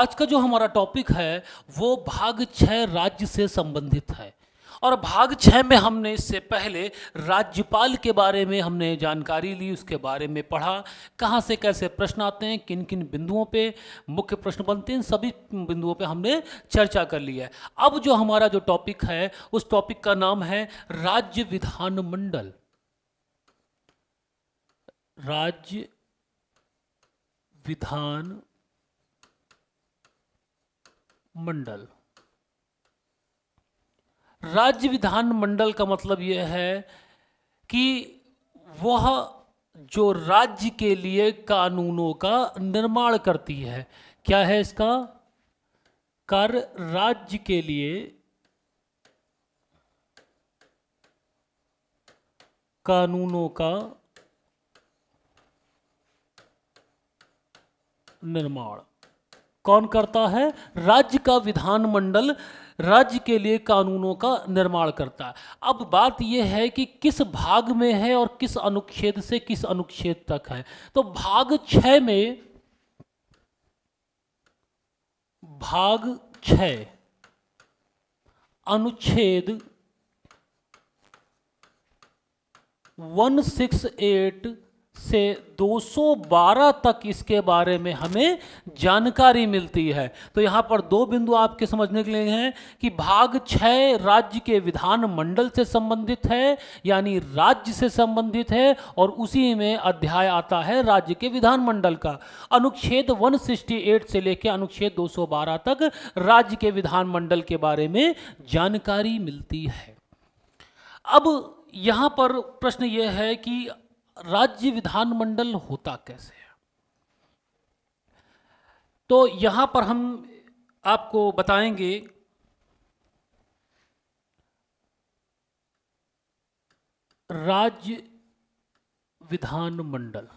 आज का जो हमारा टॉपिक है वो भाग छः राज्य से संबंधित है और भाग छः में हमने इससे पहले राज्यपाल के बारे में हमने जानकारी ली उसके बारे में पढ़ा कहाँ से कैसे प्रश्न आते हैं किन किन बिंदुओं पे मुख्य प्रश्न बनते हैं इन सभी बिंदुओं पे हमने चर्चा कर ली है अब जो हमारा जो टॉपिक है उस टॉपिक का नाम है राज्य विधान मंडल राज्य विधान मंडल राज्य विधान मंडल का मतलब यह है कि वह जो राज्य के लिए कानूनों का निर्माण करती है क्या है इसका कर राज्य के लिए कानूनों का निर्माण कौन करता है राज्य का विधानमंडल राज्य के लिए कानूनों का निर्माण करता है अब बात यह है कि किस भाग में है और किस अनुच्छेद से किस अनुच्छेद तक है तो भाग छ में भाग छ अनुच्छेद 168 से 212 तक इसके बारे में हमें जानकारी मिलती है तो यहाँ पर दो बिंदु आपके समझने के लिए हैं कि भाग छः राज्य के विधान मंडल से संबंधित है यानी राज्य से संबंधित है और उसी में अध्याय आता है राज्य के विधान मंडल का अनुच्छेद 168 से लेकर अनुच्छेद 212 तक राज्य के विधान मंडल के बारे में जानकारी मिलती है अब यहाँ पर प्रश्न यह है कि राज्य विधानमंडल होता कैसे है तो यहां पर हम आपको बताएंगे राज्य विधानमंडल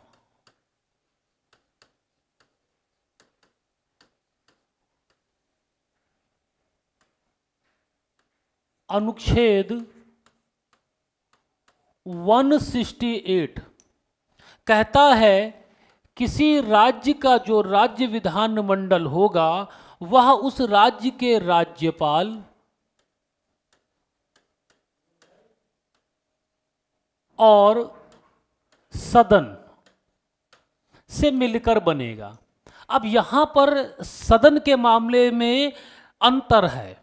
अनुच्छेद 168 कहता है किसी राज्य का जो राज्य विधानमंडल होगा वह उस राज्य के राज्यपाल और सदन से मिलकर बनेगा अब यहां पर सदन के मामले में अंतर है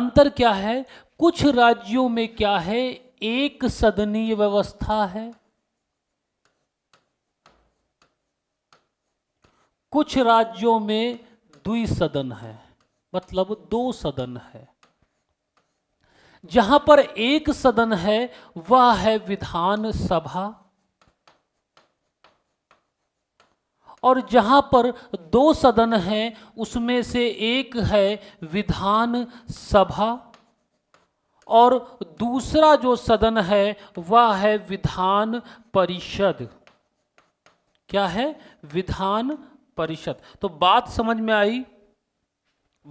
अंतर क्या है कुछ राज्यों में क्या है एक सदनीय व्यवस्था है कुछ राज्यों में सदन है मतलब दो सदन है जहां पर एक सदन है वह है विधानसभा और जहां पर दो सदन है उसमें से एक है विधान सभा और दूसरा जो सदन है वह है विधान परिषद क्या है विधान परिषद तो बात समझ में आई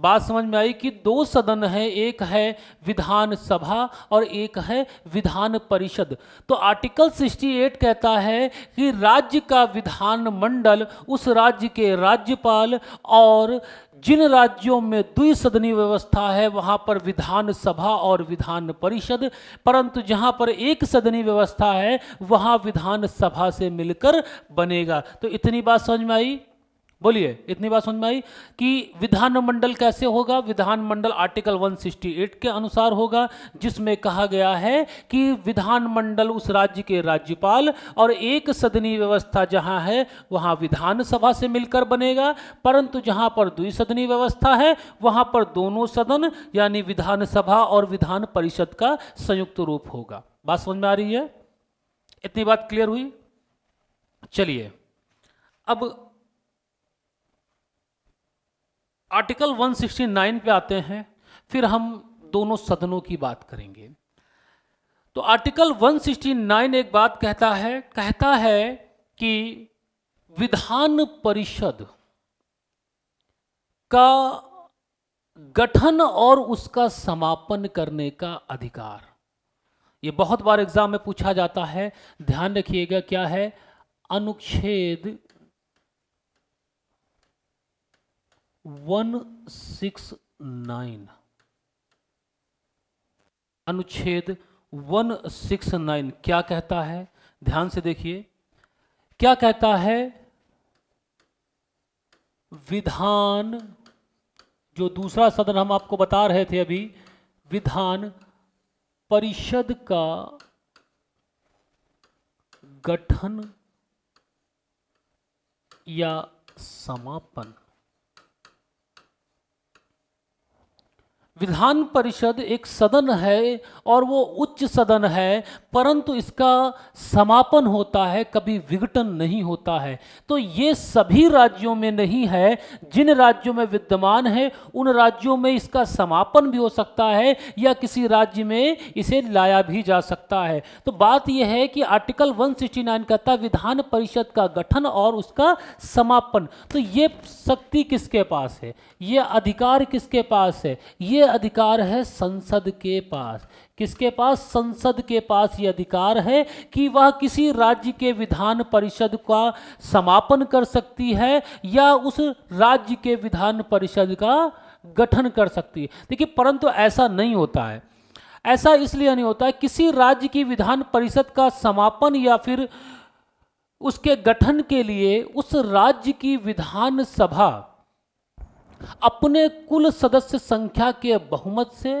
बात समझ में आई कि दो सदन है एक है विधान सभा और एक है विधान परिषद तो आर्टिकल 68 कहता है कि राज्य का विधान मंडल उस राज्य के राज्यपाल और जिन राज्यों में द्विसदनी व्यवस्था है वहां पर विधानसभा और विधान परिषद परंतु जहां पर एक सदनी व्यवस्था है वहां विधानसभा से मिलकर बनेगा तो इतनी बात समझ में आई बोलिए इतनी बात समझ में आई कि विधानमंडल कैसे होगा विधानमंडल आर्टिकल 168 के अनुसार होगा जिसमें कहा गया है कि विधानमंडल उस राज्य के राज्यपाल और एक सदनी व्यवस्था जहां है वहां विधानसभा से मिलकर बनेगा परंतु जहां पर द्विसदनीय व्यवस्था है वहां पर दोनों सदन यानी विधानसभा और विधान परिषद का संयुक्त रूप होगा बात समझ में आ रही है इतनी बात क्लियर हुई चलिए अब आर्टिकल 169 पे आते हैं फिर हम दोनों सदनों की बात करेंगे तो आर्टिकल 169 एक बात कहता है कहता है कि विधान परिषद का गठन और उसका समापन करने का अधिकार ये बहुत बार एग्जाम में पूछा जाता है ध्यान रखिएगा क्या है अनुच्छेद वन सिक्स नाइन अनुच्छेद वन सिक्स नाइन क्या कहता है ध्यान से देखिए क्या कहता है विधान जो दूसरा सदन हम आपको बता रहे थे अभी विधान परिषद का गठन या समापन विधान परिषद एक सदन है और वो उच्च सदन है परंतु इसका समापन होता है कभी विघटन नहीं होता है तो ये सभी राज्यों में नहीं है जिन राज्यों में विद्यमान है उन राज्यों में इसका समापन भी हो सकता है या किसी राज्य में इसे लाया भी जा सकता है तो बात यह है कि आर्टिकल 169 कहता विधान परिषद का गठन और उसका समापन तो ये शक्ति किसके पास है ये अधिकार किसके पास है ये अधिकार है संसद के पास किसके पास संसद के पास ये अधिकार है कि वह किसी राज्य के विधान परिषद का समापन कर सकती है या उस राज्य के विधान परिषद का गठन कर सकती है देखिए परंतु ऐसा नहीं होता है ऐसा इसलिए नहीं होता है किसी राज्य की विधान परिषद का समापन या फिर उसके गठन के लिए उस राज्य की विधानसभा अपने कुल सदस्य संख्या के बहुमत से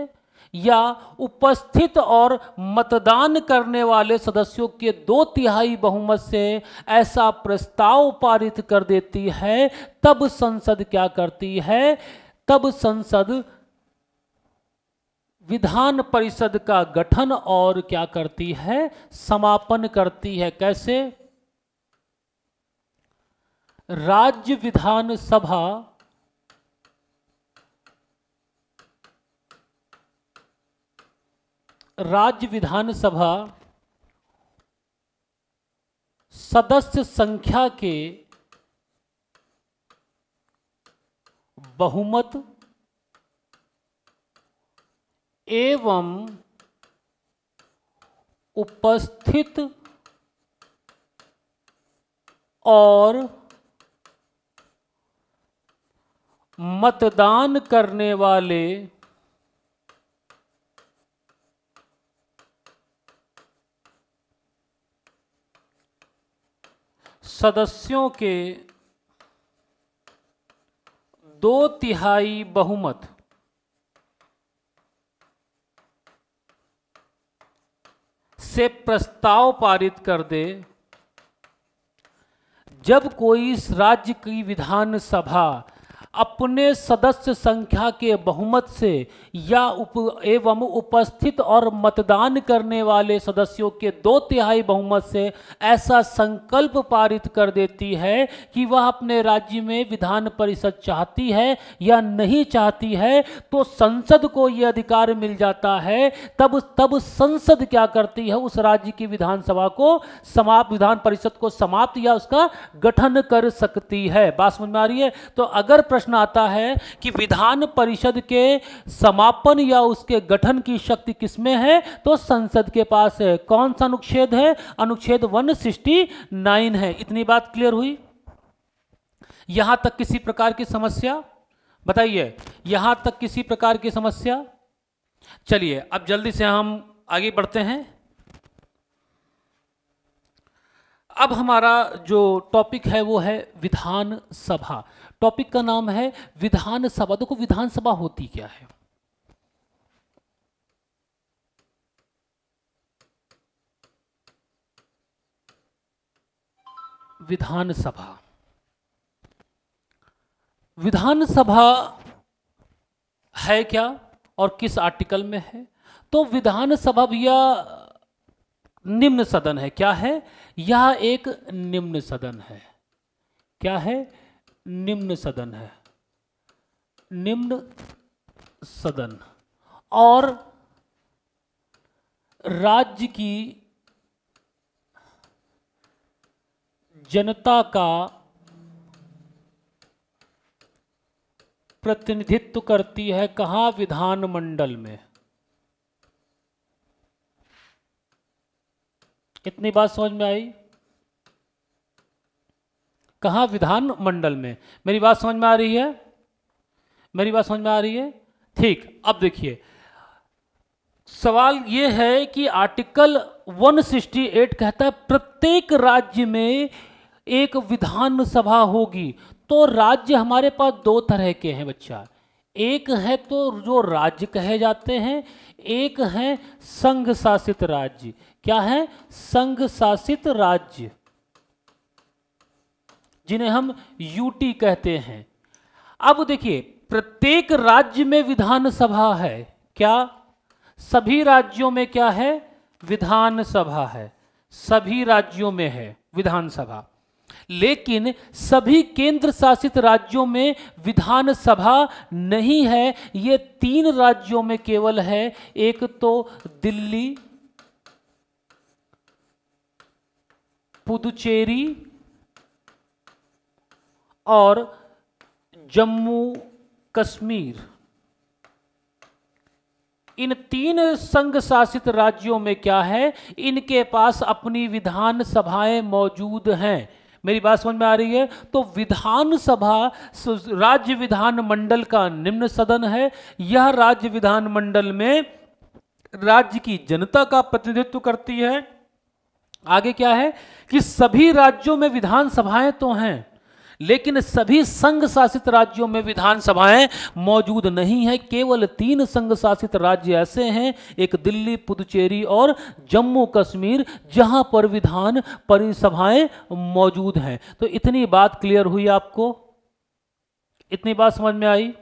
या उपस्थित और मतदान करने वाले सदस्यों के दो तिहाई बहुमत से ऐसा प्रस्ताव पारित कर देती है तब संसद क्या करती है तब संसद विधान परिषद का गठन और क्या करती है समापन करती है कैसे राज्य विधानसभा राज्य विधानसभा सदस्य संख्या के बहुमत एवं उपस्थित और मतदान करने वाले सदस्यों के दो तिहाई बहुमत से प्रस्ताव पारित कर दे जब कोई राज्य की विधानसभा अपने सदस्य संख्या के बहुमत से या उप एवं उपस्थित और मतदान करने वाले सदस्यों के दो तिहाई बहुमत से ऐसा संकल्प पारित कर देती है कि वह अपने राज्य में विधान परिषद चाहती है या नहीं चाहती है तो संसद को यह अधिकार मिल जाता है तब तब संसद क्या करती है उस राज्य की विधानसभा को समाप्त विधान परिषद को समाप्त या उसका गठन कर सकती है बात समझ में आ रही है तो अगर प्रश्न प्रश्न आता है कि विधान परिषद के समापन या उसके गठन की शक्ति किसमें है तो संसद के पास है कौन सा अनुच्छेद है अनुच्छेद 169 है इतनी बात क्लियर हुई यहां तक किसी प्रकार की समस्या बताइए यहां तक किसी प्रकार की समस्या चलिए अब जल्दी से हम आगे बढ़ते हैं अब हमारा जो टॉपिक है वो है विधानसभा टॉपिक का नाम है विधानसभा देखो विधानसभा होती क्या है विधानसभा विधानसभा है क्या और किस आर्टिकल में है तो विधानसभा भैया निम्न सदन है क्या है यह एक निम्न सदन है क्या है निम्न सदन है निम्न सदन और राज्य की जनता का प्रतिनिधित्व करती है कहा विधानमंडल में इतनी बात समझ में आई कहाँ विधान मंडल में मेरी बात समझ में आ रही है मेरी बात समझ में आ रही है ठीक अब देखिए सवाल यह है कि आर्टिकल 168 कहता है प्रत्येक राज्य में एक विधानसभा होगी तो राज्य हमारे पास दो तरह के हैं बच्चा एक है तो जो राज्य कहे जाते हैं एक है संघ शासित राज्य क्या है संघ शासित राज्य जिन्हें हम यूटी कहते हैं अब देखिए प्रत्येक राज्य में विधानसभा है क्या सभी राज्यों में क्या है विधानसभा है सभी राज्यों में है विधानसभा लेकिन सभी केंद्र शासित राज्यों में विधानसभा नहीं है ये तीन राज्यों में केवल है एक तो दिल्ली पुदुचेरी और जम्मू कश्मीर इन तीन संघ शासित राज्यों में क्या है इनके पास अपनी विधानसभाएं मौजूद हैं मेरी बात समझ में आ रही है तो विधानसभा राज्य विधान मंडल का निम्न सदन है यह राज्य विधान मंडल में राज्य की जनता का प्रतिनिधित्व करती है आगे क्या है कि सभी राज्यों में विधानसभाएं तो हैं लेकिन सभी संघ शासित राज्यों में विधानसभाएं मौजूद नहीं है केवल तीन संघ शासित राज्य ऐसे हैं एक दिल्ली पुदुचेरी और जम्मू कश्मीर जहां पर विधान परिसभाएं मौजूद हैं तो इतनी बात क्लियर हुई आपको इतनी बात समझ में आई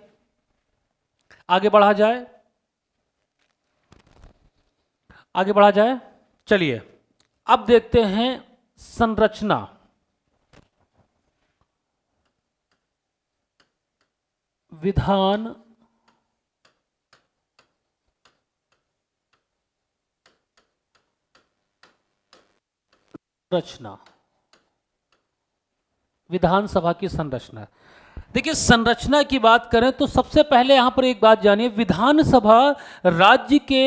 आगे बढ़ा जाए आगे बढ़ा जाए चलिए अब देखते हैं संरचना विधान रचना विधानसभा की संरचना देखिए संरचना की बात करें तो सबसे पहले यहां पर एक बात जानिए विधानसभा राज्य के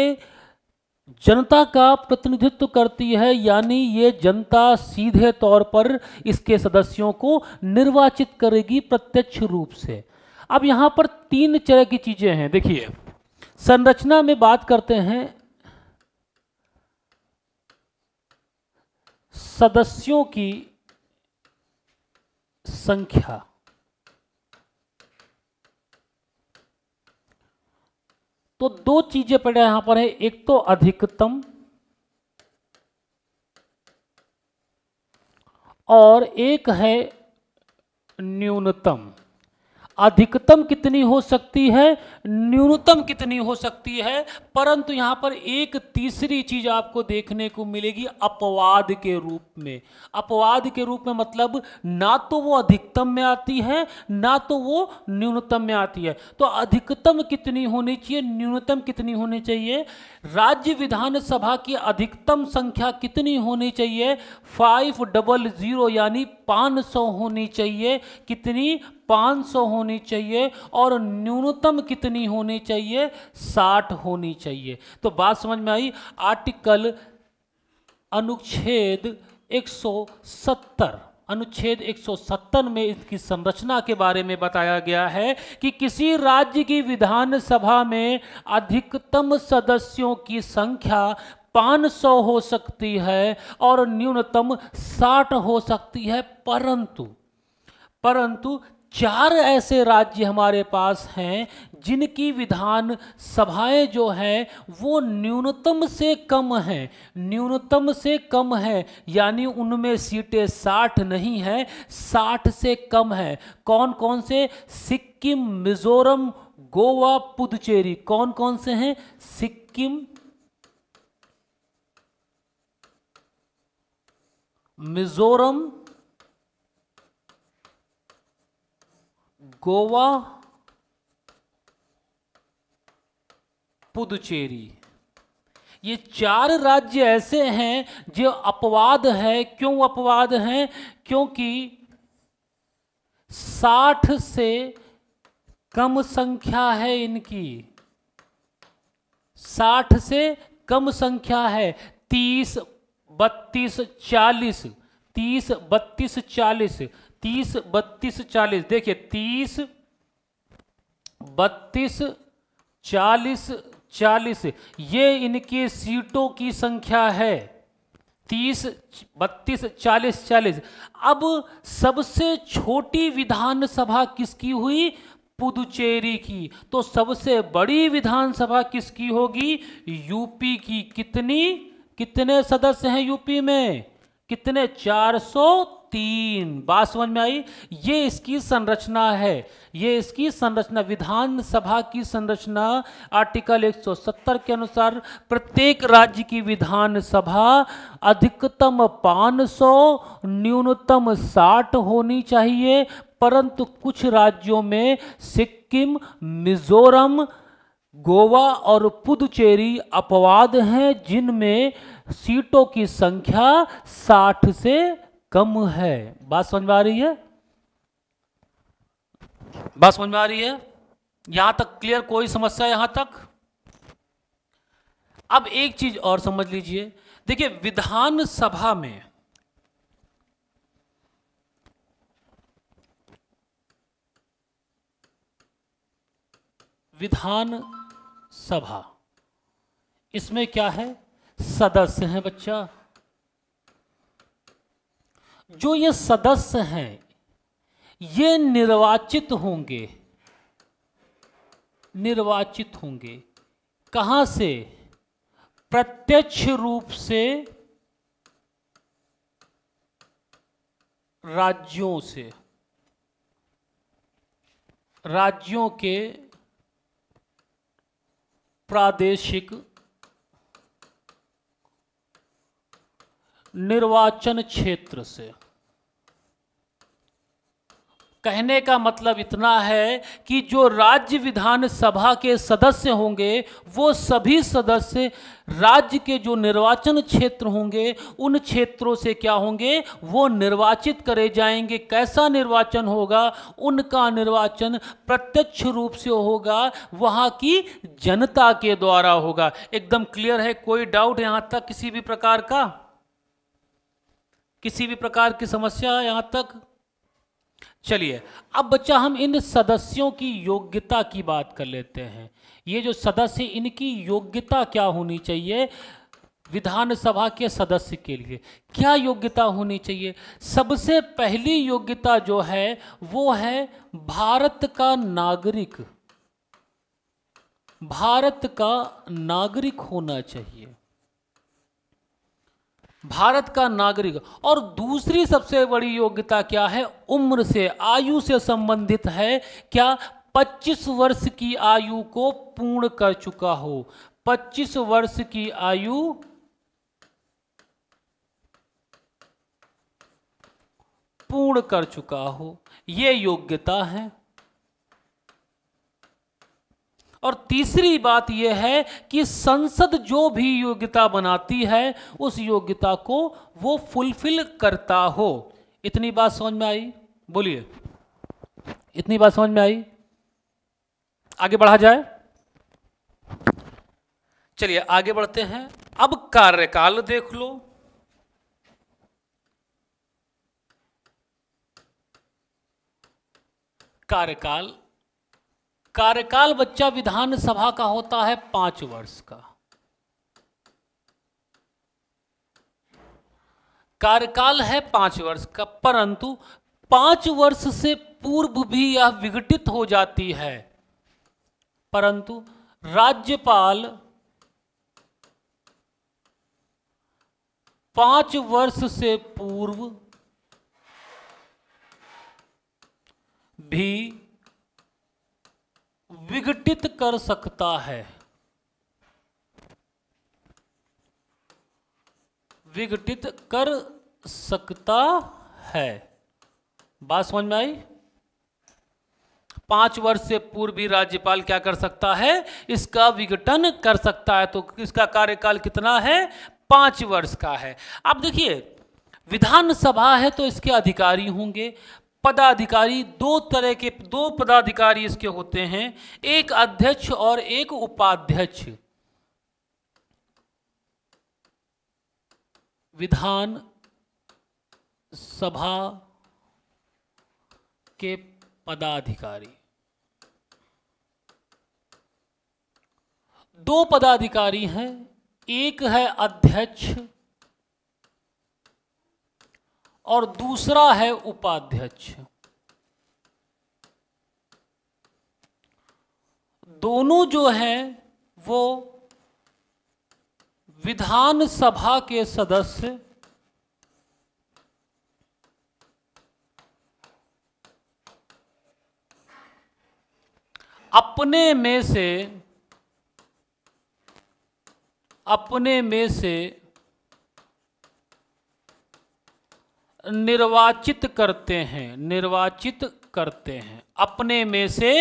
जनता का प्रतिनिधित्व करती है यानी ये जनता सीधे तौर पर इसके सदस्यों को निर्वाचित करेगी प्रत्यक्ष रूप से अब यहां पर तीन तरह की चीज़ें हैं देखिए संरचना में बात करते हैं सदस्यों की संख्या तो दो चीजें पड़े यहां पर है एक तो अधिकतम और एक है न्यूनतम अधिकतम कितनी हो सकती है न्यूनतम कितनी हो सकती है परंतु यहाँ पर एक तीसरी चीज आपको देखने को मिलेगी अपवाद के रूप में अपवाद के रूप में मतलब ना तो वो अधिकतम में आती है ना तो वो न्यूनतम में आती है तो अधिकतम कितनी होनी चाहिए न्यूनतम कितनी होनी चाहिए राज्य विधानसभा की अधिकतम संख्या कितनी होनी चाहिए फाइव डबल जीरो यानी 500 होनी चाहिए कितनी 500 होनी चाहिए और न्यूनतम कितनी होनी चाहिए 60 होनी चाहिए तो बात समझ में आई आर्टिकल अनुच्छेद 170 अनुच्छेद 170 में इसकी संरचना के बारे में बताया गया है कि किसी राज्य की विधानसभा में अधिकतम सदस्यों की संख्या 500 हो सकती है और न्यूनतम 60 हो सकती है परंतु परंतु चार ऐसे राज्य हमारे पास हैं जिनकी विधान सभाएं जो हैं वो न्यूनतम से कम हैं न्यूनतम से कम हैं यानी उनमें सीटें साठ नहीं हैं साठ से कम हैं कौन कौन से सिक्किम मिजोरम गोवा पुदुचेरी कौन कौन से हैं सिक्किम मिजोरम गोवा पुदुचेरी ये चार राज्य ऐसे हैं जो अपवाद है क्यों अपवाद हैं क्योंकि 60 से कम संख्या है इनकी 60 से कम संख्या है 30, बत्तीस चालीस तीस बत्तीस चालीस तीस बत्तीस चालीस देखिए तीस बत्तीस चालीस चालीस ये इनके सीटों की संख्या है तीस बत्तीस चालीस चालीस अब सबसे छोटी विधानसभा किसकी हुई पुदुचेरी की तो सबसे बड़ी विधानसभा किसकी होगी यूपी की कितनी कितने सदस्य हैं यूपी में कितने 403 बात समझ में आई ये इसकी संरचना है ये इसकी संरचना विधानसभा की संरचना आर्टिकल 170 के अनुसार प्रत्येक राज्य की विधानसभा अधिकतम 500 न्यूनतम 60 होनी चाहिए परंतु कुछ राज्यों में सिक्किम मिजोरम गोवा और पुदुचेरी अपवाद हैं जिनमें सीटों की संख्या 60 से कम है बात समझ में आ रही है बात समझ में आ रही है यहां तक क्लियर कोई समस्या यहां तक अब एक चीज और समझ लीजिए देखिए विधानसभा में विधान सभा इसमें क्या है सदस्य है बच्चा जो ये सदस्य हैं ये निर्वाचित होंगे निर्वाचित होंगे कहां से प्रत्यक्ष रूप से राज्यों से राज्यों के प्रादेशिक निर्वाचन क्षेत्र से कहने का मतलब इतना है कि जो राज्य विधानसभा के सदस्य होंगे वो सभी सदस्य राज्य के जो निर्वाचन क्षेत्र होंगे उन क्षेत्रों से क्या होंगे वो निर्वाचित करे जाएंगे कैसा निर्वाचन होगा उनका निर्वाचन प्रत्यक्ष रूप से होगा वहाँ की जनता के द्वारा होगा एकदम क्लियर है कोई डाउट यहाँ तक किसी भी प्रकार का किसी भी प्रकार की समस्या यहाँ तक चलिए अब बच्चा हम इन सदस्यों की योग्यता की बात कर लेते हैं ये जो सदस्य इनकी योग्यता क्या होनी चाहिए विधानसभा के सदस्य के लिए क्या योग्यता होनी चाहिए सबसे पहली योग्यता जो है वो है भारत का नागरिक भारत का नागरिक होना चाहिए भारत का नागरिक और दूसरी सबसे बड़ी योग्यता क्या है उम्र से आयु से संबंधित है क्या 25 वर्ष की आयु को पूर्ण कर चुका हो 25 वर्ष की आयु पूर्ण कर चुका हो ये योग्यता है और तीसरी बात यह है कि संसद जो भी योग्यता बनाती है उस योग्यता को वो फुलफिल करता हो इतनी बात समझ में आई बोलिए इतनी बात समझ में आई आगे बढ़ा जाए चलिए आगे बढ़ते हैं अब कार्यकाल देख लो कार्यकाल कार्यकाल बच्चा विधानसभा का होता है पांच वर्ष का कार्यकाल है पांच वर्ष का परंतु पांच वर्ष से पूर्व भी यह विघटित हो जाती है परंतु राज्यपाल पांच वर्ष से पूर्व भी विघटित कर सकता है विघटित कर सकता है बात समझ में आई पांच वर्ष से पूर्व भी राज्यपाल क्या कर सकता है इसका विघटन कर सकता है तो इसका कार्यकाल कितना है पांच वर्ष का है अब देखिए विधानसभा है तो इसके अधिकारी होंगे पदाधिकारी दो तरह के दो पदाधिकारी इसके होते हैं एक अध्यक्ष और एक उपाध्यक्ष विधान सभा के पदाधिकारी दो पदाधिकारी हैं एक है अध्यक्ष और दूसरा है उपाध्यक्ष दोनों जो हैं वो विधानसभा के सदस्य अपने में से अपने में से निर्वाचित करते हैं निर्वाचित करते हैं अपने में से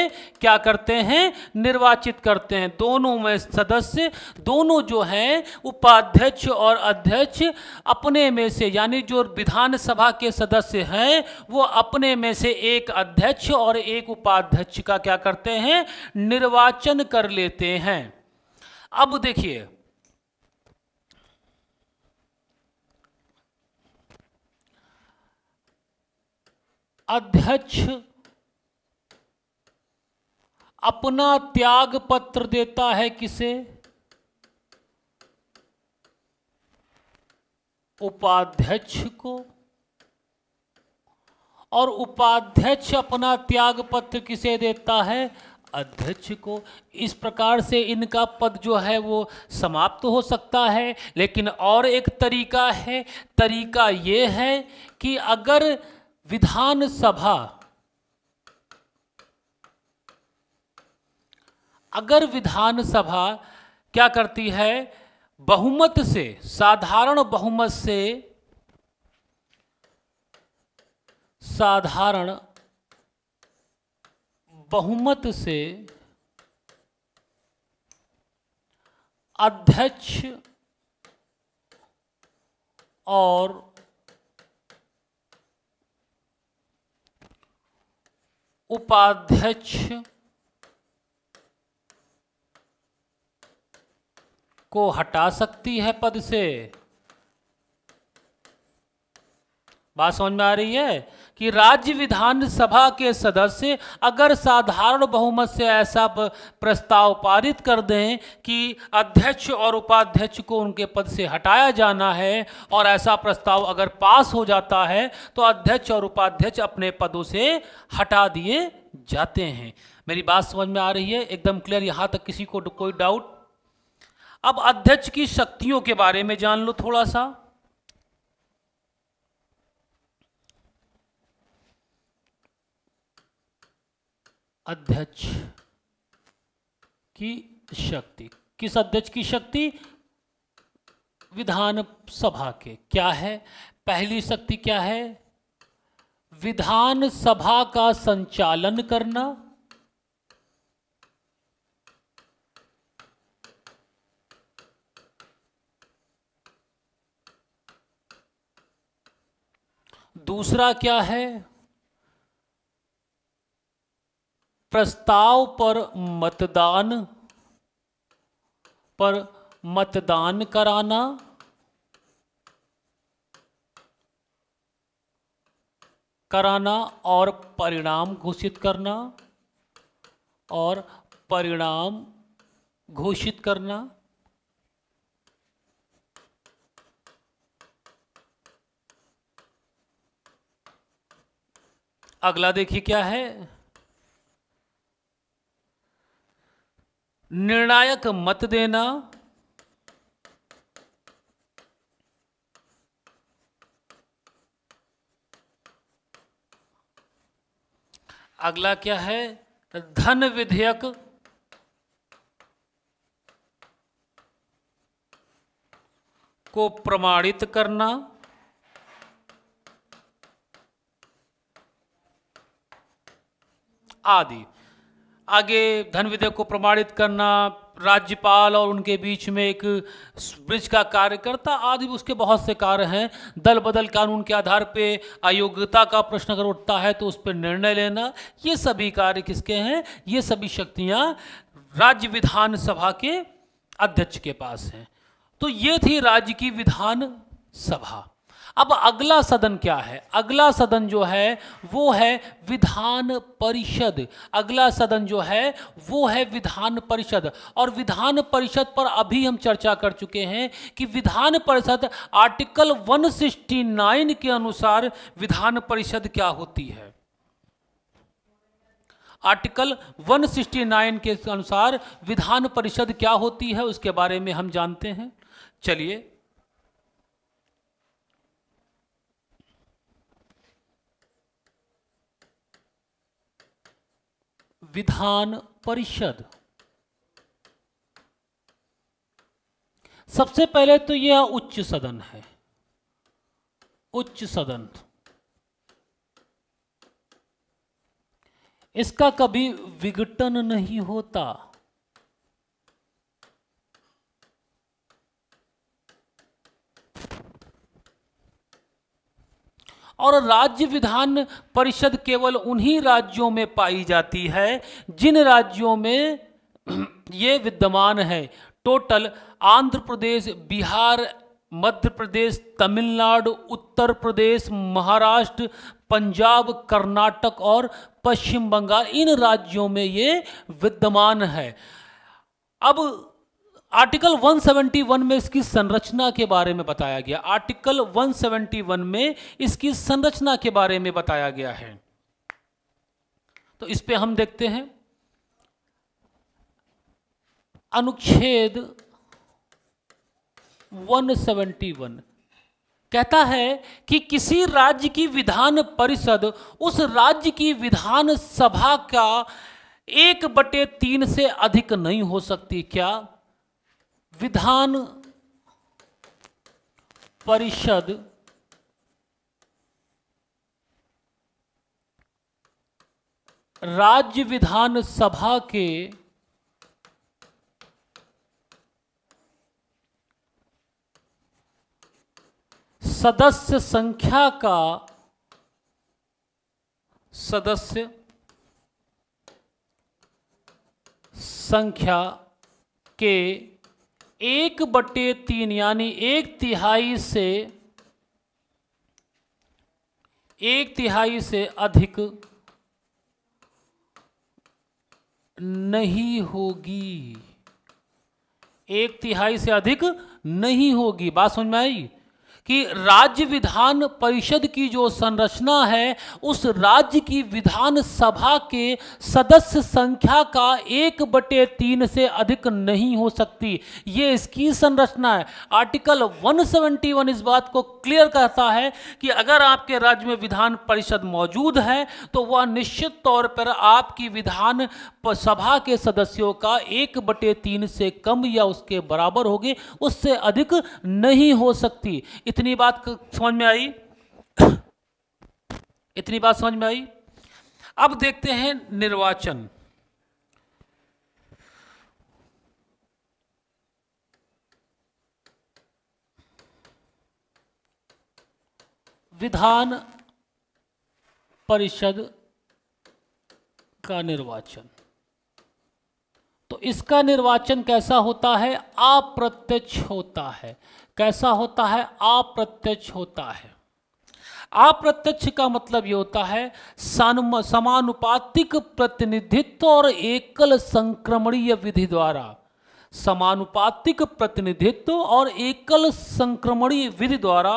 क्या करते हैं निर्वाचित करते हैं दोनों में सदस्य दोनों जो हैं उपाध्यक्ष और अध्यक्ष अपने में से यानी जो विधानसभा के सदस्य हैं वो अपने में से एक अध्यक्ष और एक उपाध्यक्ष का क्या करते हैं निर्वाचन कर लेते हैं अब देखिए अध्यक्ष अपना त्याग पत्र देता है किसे उपाध्यक्ष को और उपाध्यक्ष अपना त्याग पत्र किसे देता है अध्यक्ष को इस प्रकार से इनका पद जो है वो समाप्त हो सकता है लेकिन और एक तरीका है तरीका ये है कि अगर विधानसभा अगर विधानसभा क्या करती है बहुमत से साधारण बहुमत से साधारण बहुमत से अध्यक्ष और उपाध्यक्ष को हटा सकती है पद से बात समझ में आ रही है कि राज्य विधानसभा के सदस्य अगर साधारण बहुमत से ऐसा प्रस्ताव पारित कर दें कि अध्यक्ष और उपाध्यक्ष को उनके पद से हटाया जाना है और ऐसा प्रस्ताव अगर पास हो जाता है तो अध्यक्ष और उपाध्यक्ष अपने पदों से हटा दिए जाते हैं मेरी बात समझ में आ रही है एकदम क्लियर यहाँ तक किसी को कोई डाउट अब अध्यक्ष की शक्तियों के बारे में जान लो थोड़ा सा अध्यक्ष की शक्ति किस अध्यक्ष की शक्ति विधान सभा के क्या है पहली शक्ति क्या है विधान सभा का संचालन करना दूसरा क्या है प्रस्ताव पर मतदान पर मतदान कराना कराना और परिणाम घोषित करना और परिणाम घोषित करना अगला देखिए क्या है निर्णायक मत देना अगला क्या है धन विधेयक को प्रमाणित करना आदि आगे धन विधेयक को प्रमाणित करना राज्यपाल और उनके बीच में एक ब्रिज का कार्यकर्ता आदि उसके बहुत से कार्य हैं दल बदल कानून के आधार पे अयोग्यता का प्रश्न अगर उठता है तो उस पर निर्णय लेना ये सभी कार्य किसके हैं ये सभी शक्तियाँ राज्य विधानसभा के अध्यक्ष के पास हैं तो ये थी राज्य की विधान सभा अब अगला सदन क्या है अगला सदन जो है वो है विधान परिषद अगला सदन जो है वो है विधान परिषद और विधान परिषद पर अभी हम चर्चा कर चुके हैं कि विधान परिषद आर्टिकल 169 के अनुसार विधान परिषद क्या होती है आर्टिकल 169 के अनुसार विधान परिषद क्या होती है उसके बारे में हम जानते हैं चलिए विधान परिषद सबसे पहले तो यह उच्च सदन है उच्च सदन इसका कभी विघटन नहीं होता और राज्य विधान परिषद केवल उन्हीं राज्यों में पाई जाती है जिन राज्यों में ये विद्यमान है टोटल आंध्र प्रदेश बिहार मध्य प्रदेश तमिलनाडु उत्तर प्रदेश महाराष्ट्र पंजाब कर्नाटक और पश्चिम बंगाल इन राज्यों में ये विद्यमान है अब आर्टिकल 171 में इसकी संरचना के बारे में बताया गया आर्टिकल 171 में इसकी संरचना के बारे में बताया गया है तो इस पे हम देखते हैं अनुच्छेद 171 कहता है कि किसी राज्य की विधान परिषद उस राज्य की विधान सभा का एक बटे तीन से अधिक नहीं हो सकती क्या विधान परिषद राज्य विधानसभा के सदस्य संख्या का सदस्य संख्या के एक बटे तीन यानी एक तिहाई से एक तिहाई से अधिक नहीं होगी एक तिहाई से अधिक नहीं होगी बात समझ में आई कि राज्य विधान परिषद की जो संरचना है उस राज्य की विधान सभा के सदस्य संख्या का एक बटे तीन से अधिक नहीं हो सकती ये इसकी संरचना है आर्टिकल 171 इस बात को क्लियर कहता है कि अगर आपके राज्य में विधान परिषद मौजूद है तो वह निश्चित तौर पर आपकी विधान सभा के सदस्यों का एक बटे तीन से कम या उसके बराबर होगी उससे अधिक नहीं हो सकती इतनी बात समझ में आई इतनी बात समझ में आई अब देखते हैं निर्वाचन विधान परिषद का निर्वाचन इसका निर्वाचन कैसा होता है अप्रत्यक्ष होता है कैसा होता है अप्रत्यक्ष होता है अप्रत्यक्ष का मतलब ये होता है समानुपातिक प्रतिनिधित्व और एकल संक्रमणीय विधि द्वारा समानुपातिक प्रतिनिधित्व और एकल संक्रमणीय विधि द्वारा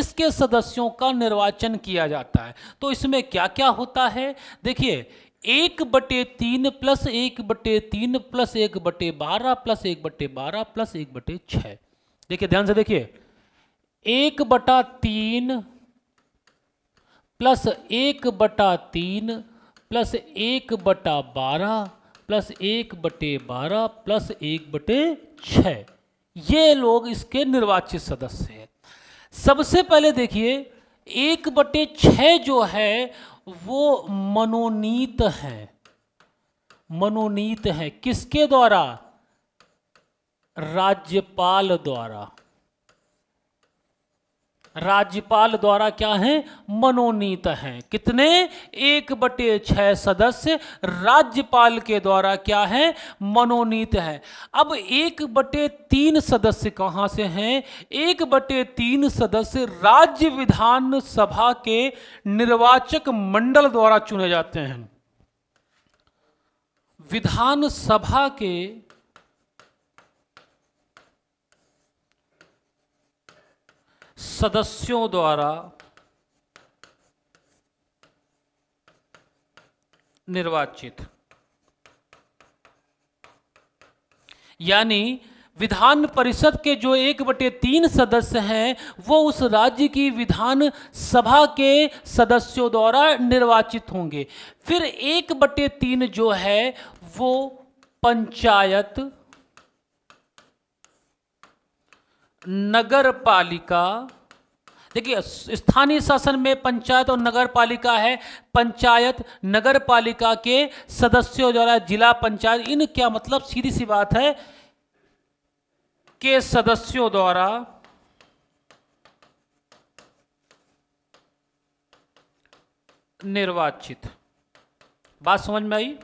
इसके सदस्यों का निर्वाचन किया जाता है तो इसमें क्या क्या होता है देखिए एक बटे तीन प्लस एक बटे तीन प्लस एक बटे बारह प्लस एक बटे बारह प्लस एक बटे छ देखिए ध्यान से देखिए एक बटा तीन प्लस एक बटा तीन प्लस एक बटा बारह प्लस एक बटे बारह प्लस एक बटे छ ये लोग इसके निर्वाचित सदस्य हैं सबसे पहले देखिए एक बटे छ जो है वो मनोनीत है मनोनीत है किसके द्वारा राज्यपाल द्वारा राज्यपाल द्वारा क्या है मनोनीत हैं कितने एक बटे छह सदस्य राज्यपाल के द्वारा क्या है मनोनीत हैं अब एक बटे तीन सदस्य कहाँ से हैं एक बटे तीन सदस्य राज्य विधान सभा के निर्वाचक मंडल द्वारा चुने जाते हैं विधानसभा के सदस्यों द्वारा निर्वाचित यानी विधान परिषद के जो एक बटे तीन सदस्य हैं वो उस राज्य की विधान सभा के सदस्यों द्वारा निर्वाचित होंगे फिर एक बटे तीन जो है वो पंचायत नगर पालिका देखिए स्थानीय शासन में पंचायत और नगर पालिका है पंचायत नगर पालिका के सदस्यों द्वारा जिला पंचायत इन क्या मतलब सीधी सी बात है के सदस्यों द्वारा निर्वाचित बात समझ में आई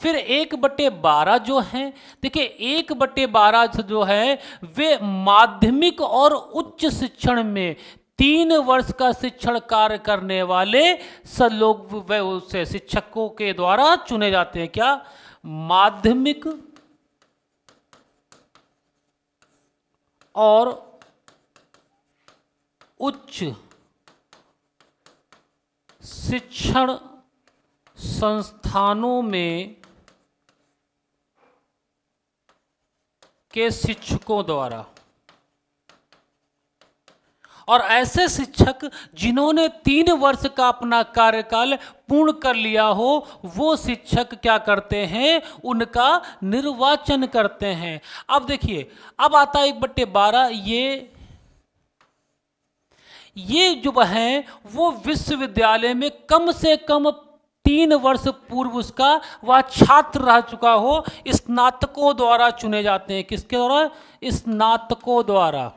फिर एक बटे बारह जो है देखिए एक बटे बारह जो है वे माध्यमिक और उच्च शिक्षण में तीन वर्ष का शिक्षण कार्य करने वाले सब लोग उससे शिक्षकों के द्वारा चुने जाते हैं क्या माध्यमिक और उच्च शिक्षण संस्थानों में के शिक्षकों द्वारा और ऐसे शिक्षक जिन्होंने तीन वर्ष का अपना कार्यकाल पूर्ण कर लिया हो वो शिक्षक क्या करते हैं उनका निर्वाचन करते हैं अब देखिए अब आता है एक बट्टे बारह ये ये जो हैं वो विश्वविद्यालय में कम से कम तीन वर्ष पूर्व उसका वह छात्र रह चुका हो स्नातकों द्वारा चुने जाते हैं किसके द्वारा स्नातकों द्वारा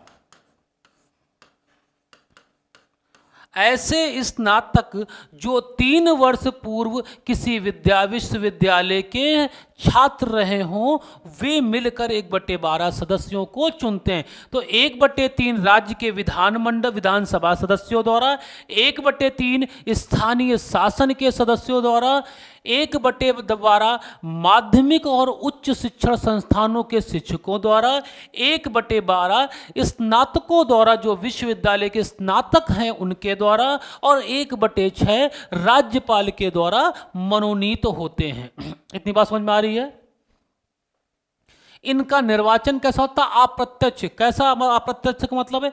ऐसे स्नातक जो तीन वर्ष पूर्व किसी विद्या विश्वविद्यालय के छात्र रहे हों वे मिलकर एक बट्टे बारह सदस्यों को चुनते हैं तो एक बट्टे तीन राज्य के विधानमंडल विधानसभा सदस्यों द्वारा एक बट्टे तीन स्थानीय शासन के सदस्यों द्वारा एक बटे द्वारा माध्यमिक और उच्च शिक्षण संस्थानों के शिक्षकों द्वारा एक बटे बारह स्नातकों द्वारा जो विश्वविद्यालय के स्नातक हैं उनके द्वारा और एक बटे छः राज्यपाल के द्वारा मनोनीत तो होते हैं इतनी बात समझ में आ रही है इनका निर्वाचन कैसा होता अप्रत्यक्ष कैसा अप्रत्यक्ष का मतलब है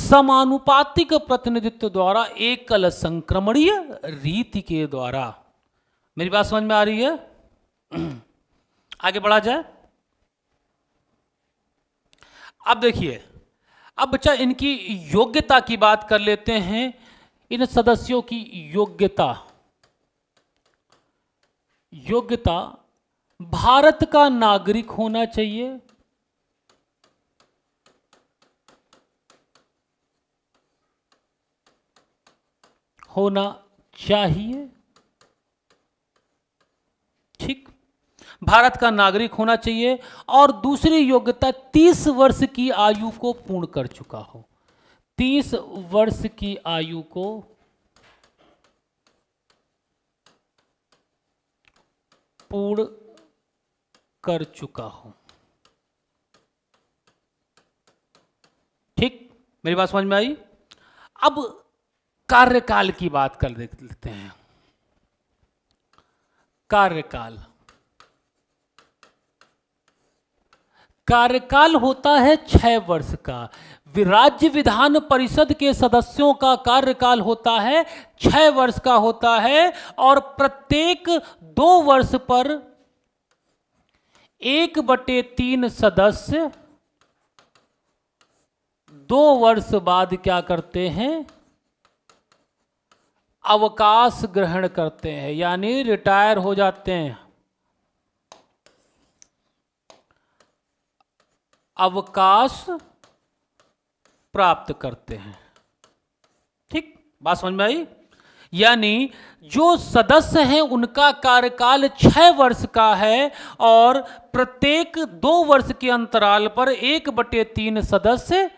समानुपातिक प्रतिनिधित्व द्वारा एकल संक्रमणीय रीति के द्वारा मेरी बात समझ में आ रही है आगे बढ़ा जाए अब देखिए अब बच्चा इनकी योग्यता की बात कर लेते हैं इन सदस्यों की योग्यता योग्यता भारत का नागरिक होना चाहिए होना चाहिए ठीक भारत का नागरिक होना चाहिए और दूसरी योग्यता तीस वर्ष की आयु को पूर्ण कर चुका हो तीस वर्ष की आयु को पूर्ण कर चुका हूं ठीक मेरी बात समझ में आई अब कार्यकाल की बात कर देते हैं कार्यकाल कार्यकाल होता है छह वर्ष का राज्य विधान परिषद के सदस्यों का कार्यकाल होता है छह वर्ष का होता है और प्रत्येक दो वर्ष पर एक बटे तीन सदस्य दो वर्ष बाद क्या करते हैं अवकाश ग्रहण करते हैं यानी रिटायर हो जाते हैं अवकाश प्राप्त करते हैं ठीक बात समझ में आई यानी जो सदस्य हैं उनका कार्यकाल छह वर्ष का है और प्रत्येक दो वर्ष के अंतराल पर एक बटे तीन सदस्य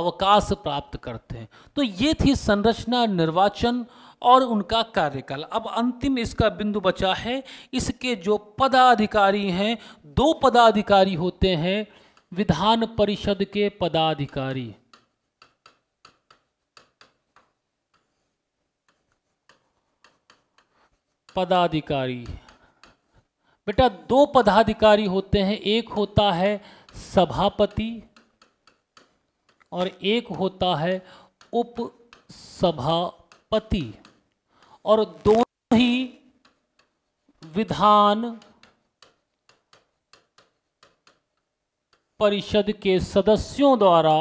अवकाश प्राप्त करते हैं तो ये थी संरचना निर्वाचन और उनका कार्यकाल अब अंतिम इसका बिंदु बचा है इसके जो पदाधिकारी हैं दो पदाधिकारी होते हैं विधान परिषद के पदाधिकारी पदाधिकारी बेटा दो पदाधिकारी होते हैं एक होता है सभापति और एक होता है उप सभापति और दोनों ही विधान परिषद के सदस्यों द्वारा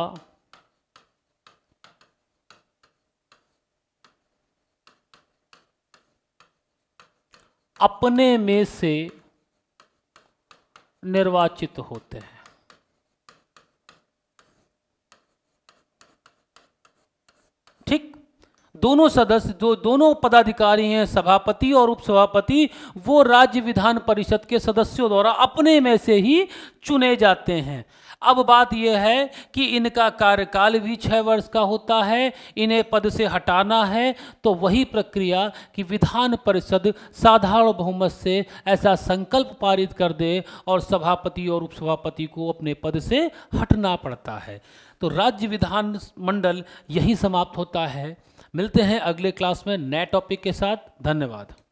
अपने में से निर्वाचित होते हैं ठीक दोनों सदस्य जो दोनों पदाधिकारी हैं सभापति और उपसभापति वो राज्य विधान परिषद के सदस्यों द्वारा अपने में से ही चुने जाते हैं अब बात यह है कि इनका कार्यकाल भी छः वर्ष का होता है इन्हें पद से हटाना है तो वही प्रक्रिया कि विधान परिषद साधारण बहुमत से ऐसा संकल्प पारित कर दे और सभापति और उपसभापति को अपने पद से हटना पड़ता है तो राज्य विधान मंडल यही समाप्त होता है मिलते हैं अगले क्लास में नए टॉपिक के साथ धन्यवाद